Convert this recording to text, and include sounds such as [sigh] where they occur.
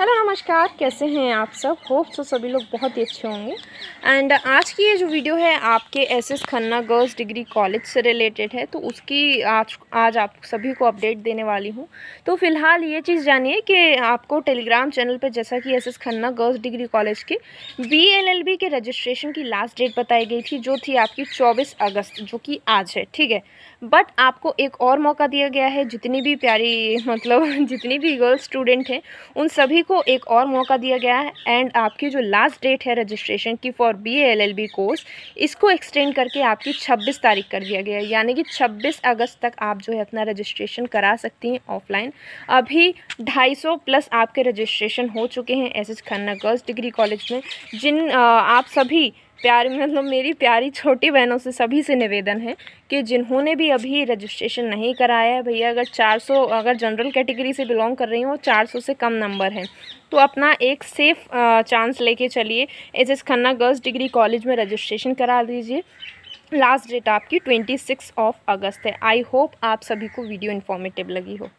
hello नमस्कार कैसे हैं आप सब होप तो सभी लोग बहुत ही अच्छे होंगे एंड आज की ये जो वीडियो है आपके S S Khanna girls degree college से रिलेटेड है तो उसकी आज आज आप सभी को अपडेट देने वाली हूँ तो फिलहाल ये चीज़ जानिए कि आपको टेलीग्राम चैनल पे जैसा कि S S Khanna girls degree college के बी एल एल बी के रजिस्ट्रेशन की लास्ट डेट बताई गई थी जो थी आपकी चौबीस अगस्त जो कि आज है ठीक है बट आपको एक और मौका दिया गया है जितनी भी प्यारी मतलब [laughs] जितनी भी गर्ल्स स्टूडेंट हैं उन सभी को एक और मौका दिया गया है एंड आपकी जो लास्ट डेट है रजिस्ट्रेशन की for B L L B course इसको एक्सटेंड करके आपकी छब्बीस तारीख कर दिया गया है यानी कि छब्बीस अगस्त तक आप जो है अपना रजिस्ट्रेशन करा सकती हैं ऑफलाइन अभी ढाई सौ प्लस आपके रजिस्ट्रेशन हो चुके हैं S S Khanna girls degree college में जिन आप सभी प्यारी मतलब मेरी प्यारी छोटी बहनों से सभी से निवेदन है कि जिन्होंने भी अभी रजिस्ट्रेशन नहीं कराया है भैया अगर 400 अगर जनरल कैटेगरी से बिलोंग कर रही हूँ चार 400 से कम नंबर है तो अपना एक सेफ़ चांस लेके चलिए S S Khanna girls degree college में रजिस्ट्रेशन करा दीजिए लास्ट डेट आपकी ट्वेंटी सिक्स ऑफ अगस्त है आई होप आप सभी को वीडियो इन्फॉर्मेटिव लगी हो